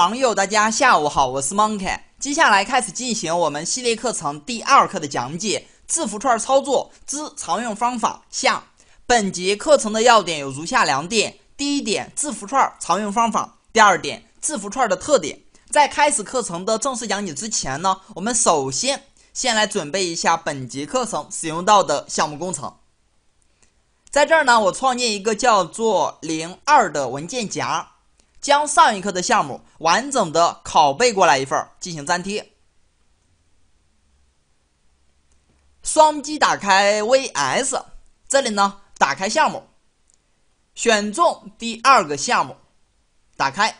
网友，大家下午好，我是 Monkey，接下来开始进行我们系列课程第二课的讲解——字符串操作之常用方法。下本节课程的要点有如下两点：第一点，字符串常用方法；第二点，字符串的特点。在开始课程的正式讲解之前呢，我们首先先来准备一下本节课程使用到的项目工程。在这儿呢，我创建一个叫做“零二”的文件夹。将上一课的项目完整的拷贝过来一份儿，进行粘贴。双击打开 VS，这里呢打开项目，选中第二个项目，打开。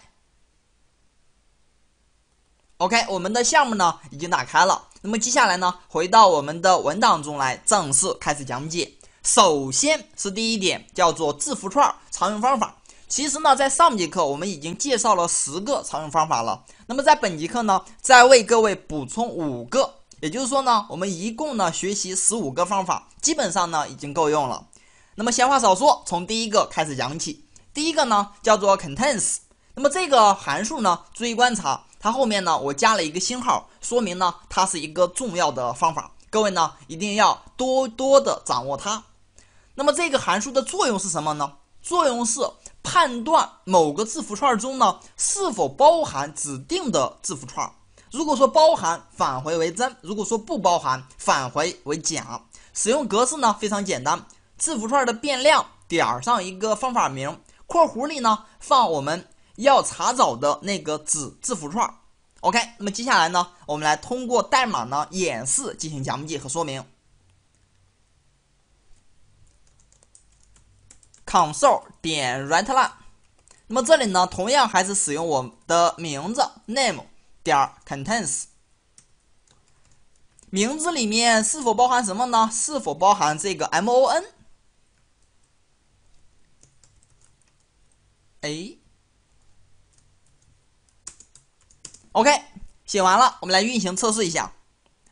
OK，我们的项目呢已经打开了。那么接下来呢，回到我们的文档中来，正式开始讲解。首先是第一点，叫做字符串常用方法。其实呢，在上节课我们已经介绍了十个常用方法了。那么在本节课呢，再为各位补充五个，也就是说呢，我们一共呢学习十五个方法，基本上呢已经够用了。那么闲话少说，从第一个开始讲起。第一个呢叫做 contents。那么这个函数呢，注意观察，它后面呢我加了一个星号，说明呢它是一个重要的方法。各位呢一定要多多的掌握它。那么这个函数的作用是什么呢？作用是。判断某个字符串中呢是否包含指定的字符串，如果说包含，返回为真；如果说不包含，返回为假。使用格式呢非常简单，字符串的变量点儿上一个方法名，括弧里呢放我们要查找的那个子字符串。OK，那么接下来呢，我们来通过代码呢演示进行讲解和说明。console 点 w r i t e l n e 那么这里呢，同样还是使用我的名字 name 点 c o n t e n t s 名字里面是否包含什么呢？是否包含这个 M O N？哎，OK，写完了，我们来运行测试一下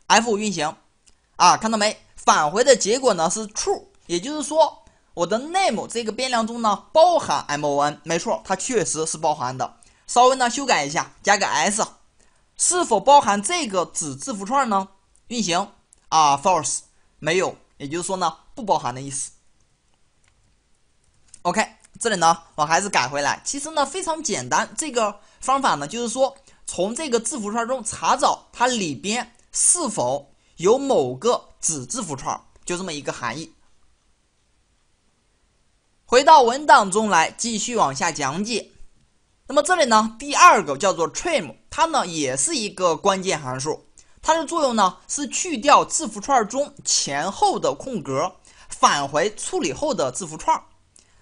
，F 运行，啊，看到没？返回的结果呢是 true，也就是说。我的 name 这个变量中呢，包含 mon，没错，它确实是包含的。稍微呢修改一下，加个 s，是否包含这个子字符串呢？运行啊，false，没有，也就是说呢，不包含的意思。OK，这里呢我还是改回来。其实呢非常简单，这个方法呢就是说，从这个字符串中查找它里边是否有某个子字符串，就这么一个含义。回到文档中来，继续往下讲解。那么这里呢，第二个叫做 trim，它呢也是一个关键函数，它的作用呢是去掉字符串中前后的空格，返回处理后的字符串。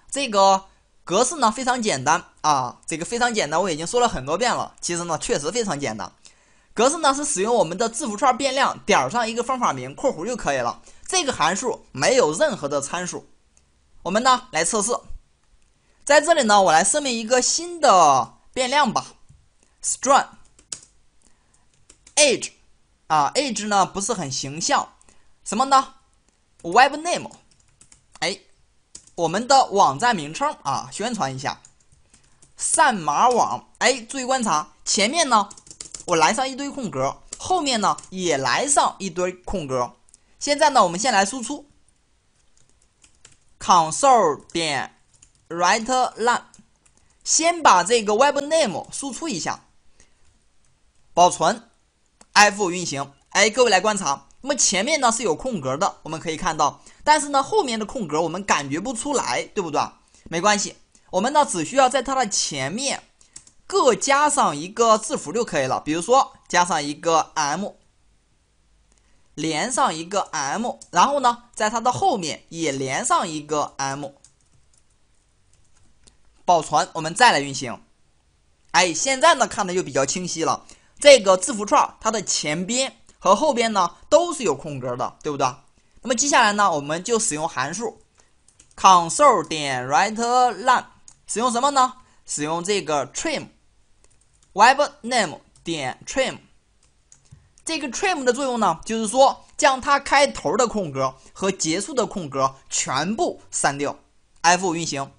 这个格式呢非常简单啊，这个非常简单，我已经说了很多遍了。其实呢确实非常简单，格式呢是使用我们的字符串变量点上一个方法名括弧就可以了。这个函数没有任何的参数。我们呢来测试，在这里呢，我来声明一个新的变量吧，str，age，啊，age 呢不是很形象，什么呢？web name，哎，我们的网站名称啊，宣传一下，善马网。哎，注意观察，前面呢我来上一堆空格，后面呢也来上一堆空格。现在呢，我们先来输出。console 点 write line，先把这个 web name 输出一下，保存，f 运行。哎，各位来观察，那么前面呢是有空格的，我们可以看到，但是呢后面的空格我们感觉不出来，对不对？没关系，我们呢只需要在它的前面各加上一个字符就可以了，比如说加上一个 m。连上一个 m，然后呢，在它的后面也连上一个 m。保存，我们再来运行。哎，现在呢看的就比较清晰了。这个字符串它的前边和后边呢都是有空格的，对不对？那么接下来呢，我们就使用函数，console 点 right line，使用什么呢？使用这个 trim，web name 点 trim。这个 trim 的作用呢，就是说将它开头的空格和结束的空格全部删掉。F5 运行，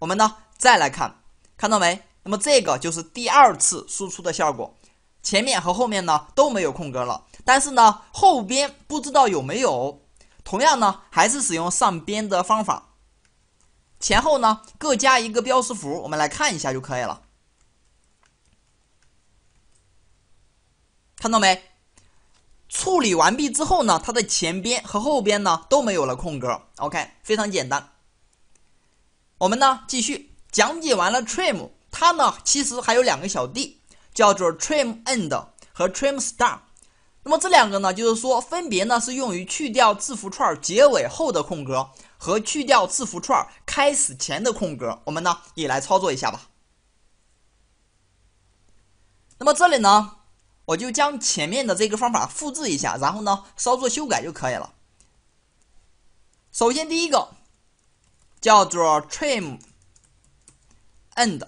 我们呢再来看，看到没？那么这个就是第二次输出的效果，前面和后面呢都没有空格了。但是呢后边不知道有没有，同样呢还是使用上边的方法，前后呢各加一个标识符，我们来看一下就可以了。看到没？处理完毕之后呢，它的前边和后边呢都没有了空格。OK，非常简单。我们呢继续讲解完了 trim，它呢其实还有两个小弟，叫做 trim end 和 trim start。那么这两个呢，就是说分别呢是用于去掉字符串结尾后的空格和去掉字符串开始前的空格。我们呢也来操作一下吧。那么这里呢。我就将前面的这个方法复制一下，然后呢，稍作修改就可以了。首先，第一个叫做 trim end，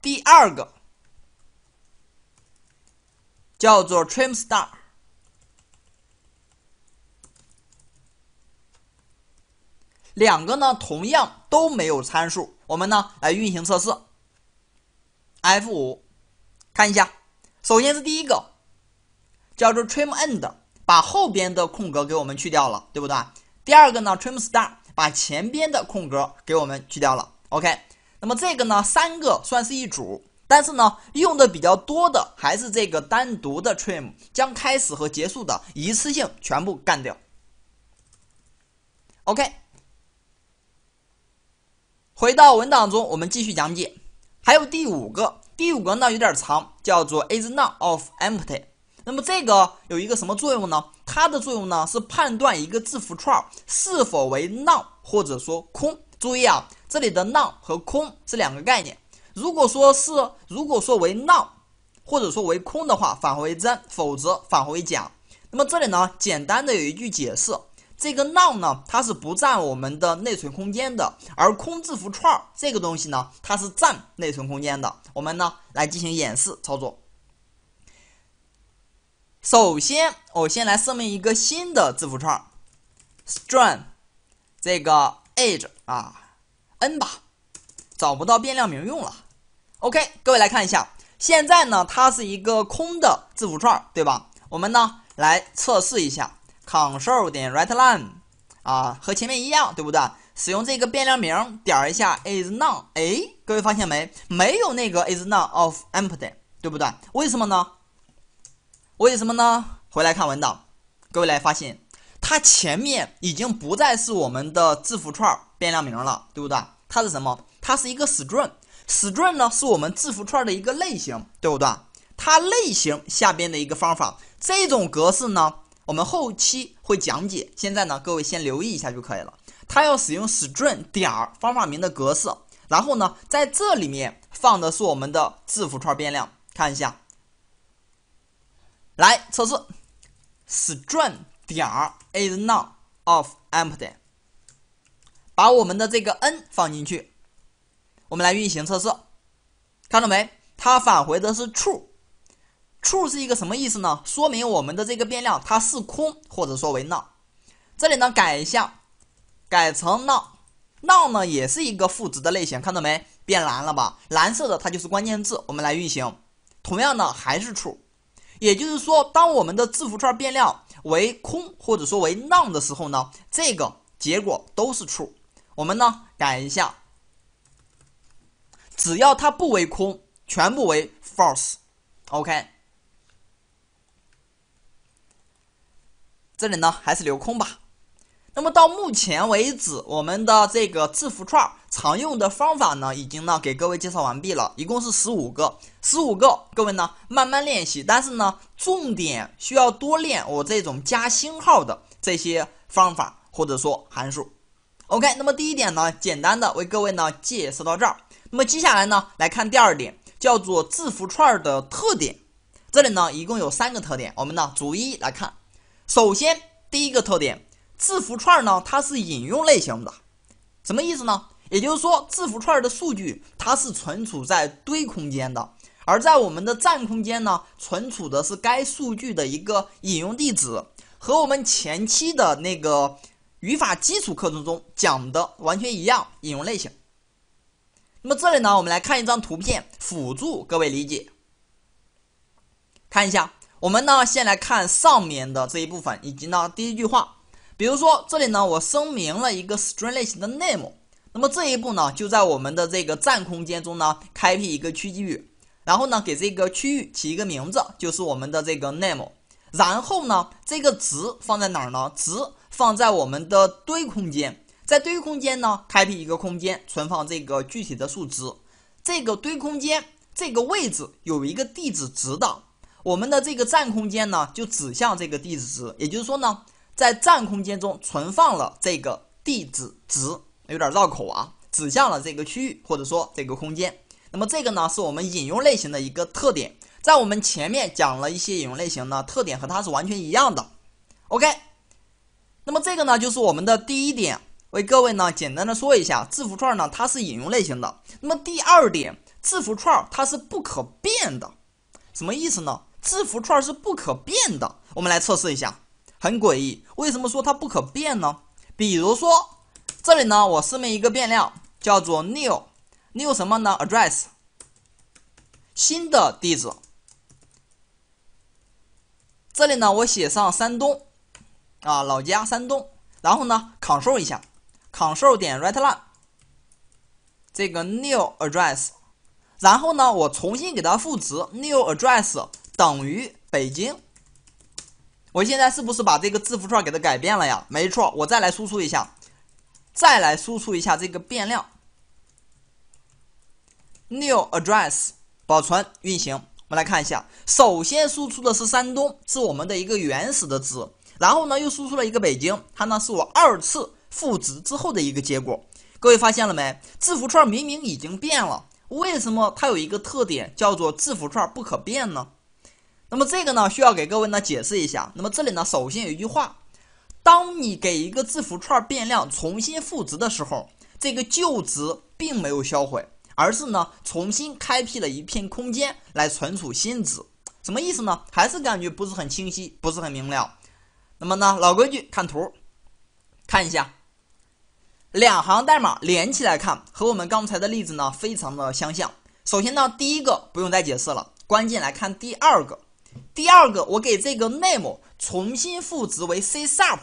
第二个叫做 trim star，两个呢同样都没有参数。我们呢来运行测试，F 五。看一下，首先是第一个，叫做 trim end，把后边的空格给我们去掉了，对不对？第二个呢，trim start，把前边的空格给我们去掉了。OK，那么这个呢，三个算是一组，但是呢，用的比较多的还是这个单独的 trim，将开始和结束的一次性全部干掉。OK，回到文档中，我们继续讲解。还有第五个。第五个呢有点长，叫做 is n o l of empty。那么这个有一个什么作用呢？它的作用呢是判断一个字符串是否为 n o l 或者说空。注意啊，这里的 n o l 和空是两个概念。如果说是如果说为 n o l 或者说为空的话，返回为真；否则返回为假。那么这里呢，简单的有一句解释。这个 now 呢，它是不占我们的内存空间的，而空字符串这个东西呢，它是占内存空间的。我们呢，来进行演示操作。首先，我先来声明一个新的字符串，string，这个 age 啊 n 吧，找不到变量名用了。OK，各位来看一下，现在呢，它是一个空的字符串，对吧？我们呢，来测试一下。control 点 right line 啊，和前面一样，对不对？使用这个变量名点一下 is none，哎，各位发现没？没有那个 is none of empty，对不对？为什么呢？为什么呢？回来看文档，各位来发现，它前面已经不再是我们的字符串变量名了，对不对？它是什么？它是一个 string，string 呢是我们字符串的一个类型，对不对？它类型下边的一个方法，这种格式呢？我们后期会讲解，现在呢，各位先留意一下就可以了。它要使用 String 点方法名的格式，然后呢，在这里面放的是我们的字符串变量。看一下，来测试 String 点 i s n o n e o f e m p t y 把我们的这个 n 放进去，我们来运行测试，看到没？它返回的是 true。t r u e 是一个什么意思呢？说明我们的这个变量它是空，或者说为 n o 这里呢改一下，改成 n o n n o 呢也是一个赋值的类型，看到没？变蓝了吧？蓝色的它就是关键字。我们来运行，同样呢还是 t u e 也就是说，当我们的字符串变量为空，或者说为 n o n 的时候呢，这个结果都是 t u e 我们呢改一下，只要它不为空，全部为 false。OK。这里呢还是留空吧。那么到目前为止，我们的这个字符串常用的方法呢，已经呢给各位介绍完毕了，一共是十五个，十五个。各位呢慢慢练习，但是呢重点需要多练我这种加星号的这些方法或者说函数。OK，那么第一点呢，简单的为各位呢介绍到这儿。那么接下来呢来看第二点，叫做字符串的特点。这里呢一共有三个特点，我们呢逐一来看。首先，第一个特点，字符串呢，它是引用类型的，什么意思呢？也就是说，字符串的数据它是存储在堆空间的，而在我们的占空间呢，存储的是该数据的一个引用地址，和我们前期的那个语法基础课程中讲的完全一样，引用类型。那么这里呢，我们来看一张图片辅助各位理解，看一下。我们呢，先来看上面的这一部分，以及呢第一句话。比如说这里呢，我声明了一个 String 类型的 name。那么这一步呢，就在我们的这个占空间中呢，开辟一个区域，然后呢，给这个区域起一个名字，就是我们的这个 name。然后呢，这个值放在哪儿呢？值放在我们的堆空间，在堆空间呢，开辟一个空间存放这个具体的数值。这个堆空间这个位置有一个地址值的。我们的这个占空间呢，就指向这个地址值，也就是说呢，在占空间中存放了这个地址值，有点绕口啊，指向了这个区域或者说这个空间。那么这个呢，是我们引用类型的一个特点，在我们前面讲了一些引用类型呢特点和它是完全一样的。OK，那么这个呢就是我们的第一点，为各位呢简单的说一下，字符串呢它是引用类型的。那么第二点，字符串它是不可变的，什么意思呢？字符串是不可变的，我们来测试一下，很诡异，为什么说它不可变呢？比如说这里呢，我声明一个变量叫做 new，new 什么呢？address，新的地址。这里呢，我写上山东，啊，老家山东。然后呢 c o n o l 一下 c o n o l 点 write line，这个 new address。然后呢，我重新给它赋值 new address。等于北京，我现在是不是把这个字符串给它改变了呀？没错，我再来输出一下，再来输出一下这个变量 new address，保存运行，我们来看一下，首先输出的是山东，是我们的一个原始的值，然后呢又输出了一个北京，它呢是我二次赋值之后的一个结果。各位发现了没？字符串明明已经变了，为什么它有一个特点叫做字符串不可变呢？那么这个呢，需要给各位呢解释一下。那么这里呢，首先有一句话：当你给一个字符串变量重新赋值的时候，这个旧值并没有销毁，而是呢重新开辟了一片空间来存储新值。什么意思呢？还是感觉不是很清晰，不是很明了。那么呢，老规矩，看图，看一下两行代码连起来看，和我们刚才的例子呢非常的相像。首先呢，第一个不用再解释了，关键来看第二个。第二个，我给这个 name 重新赋值为 csharp，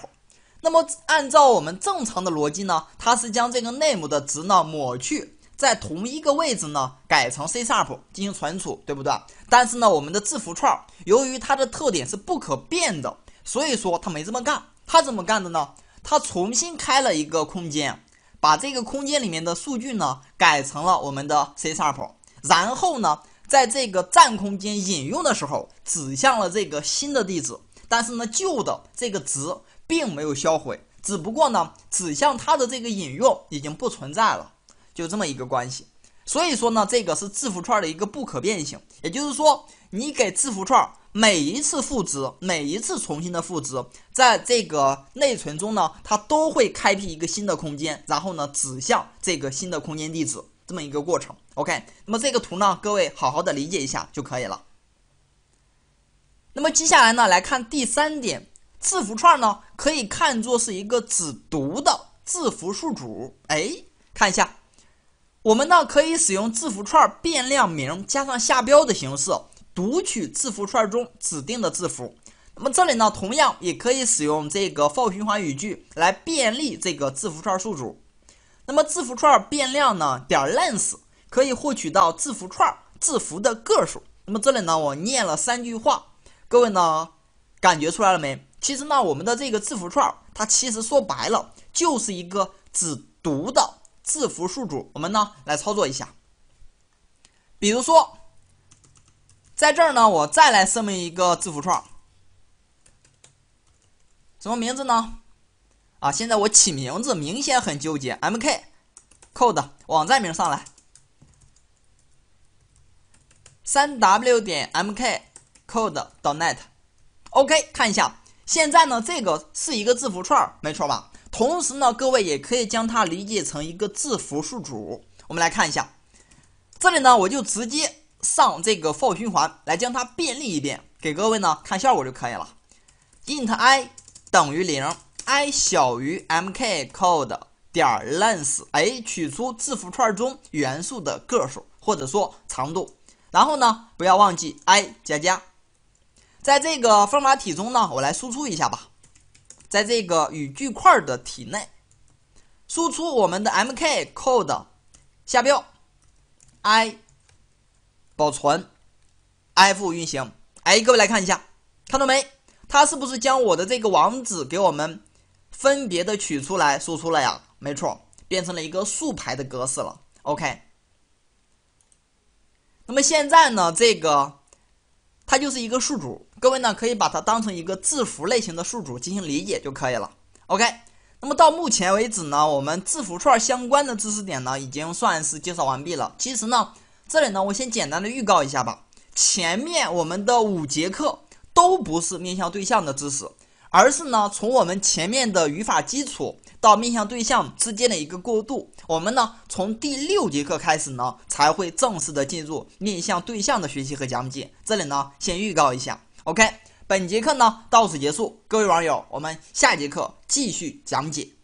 那么按照我们正常的逻辑呢，它是将这个 name 的值呢抹去，在同一个位置呢改成 csharp 进行存储，对不对？但是呢，我们的字符串由于它的特点是不可变的，所以说它没这么干。它怎么干的呢？它重新开了一个空间，把这个空间里面的数据呢改成了我们的 csharp，然后呢？在这个占空间引用的时候，指向了这个新的地址，但是呢，旧的这个值并没有销毁，只不过呢，指向它的这个引用已经不存在了，就这么一个关系。所以说呢，这个是字符串的一个不可变性，也就是说，你给字符串每一次赋值，每一次重新的赋值，在这个内存中呢，它都会开辟一个新的空间，然后呢，指向这个新的空间地址。这么一个过程，OK。那么这个图呢，各位好好的理解一下就可以了。那么接下来呢，来看第三点，字符串呢可以看作是一个只读的字符数组。哎，看一下，我们呢可以使用字符串变量名加上下标的形式读取字符串中指定的字符。那么这里呢，同样也可以使用这个 for 循环语句来便利这个字符串数组。那么字符串变量呢，点 length 可以获取到字符串字符的个数。那么这里呢，我念了三句话，各位呢，感觉出来了没？其实呢，我们的这个字符串，它其实说白了就是一个只读的字符数组。我们呢，来操作一下。比如说，在这儿呢，我再来声明一个字符串，什么名字呢？啊，现在我起名字明显很纠结。Mk code 网站名上来，三 w 点 Mk code 到 net。OK，看一下，现在呢这个是一个字符串，没错吧？同时呢，各位也可以将它理解成一个字符数组。我们来看一下，这里呢我就直接上这个 for 循环来将它便利一遍，给各位呢看效果就可以了。int i 等于零。i 小于 m k code 点 length 哎，取出字符串中元素的个数，或者说长度。然后呢，不要忘记 i 加加。在这个方法体中呢，我来输出一下吧。在这个语句块的体内，输出我们的 m k code 下标 i 保存 i 运行。哎，各位来看一下，看到没？它是不是将我的这个网址给我们？分别的取出来，输出了呀，没错，变成了一个竖排的格式了。OK，那么现在呢，这个它就是一个数组，各位呢可以把它当成一个字符类型的数组进行理解就可以了。OK，那么到目前为止呢，我们字符串相关的知识点呢，已经算是介绍完毕了。其实呢，这里呢，我先简单的预告一下吧，前面我们的五节课都不是面向对象的知识。而是呢，从我们前面的语法基础到面向对象之间的一个过渡，我们呢从第六节课开始呢才会正式的进入面向对象的学习和讲解。这里呢先预告一下，OK，本节课呢到此结束，各位网友，我们下节课继续讲解。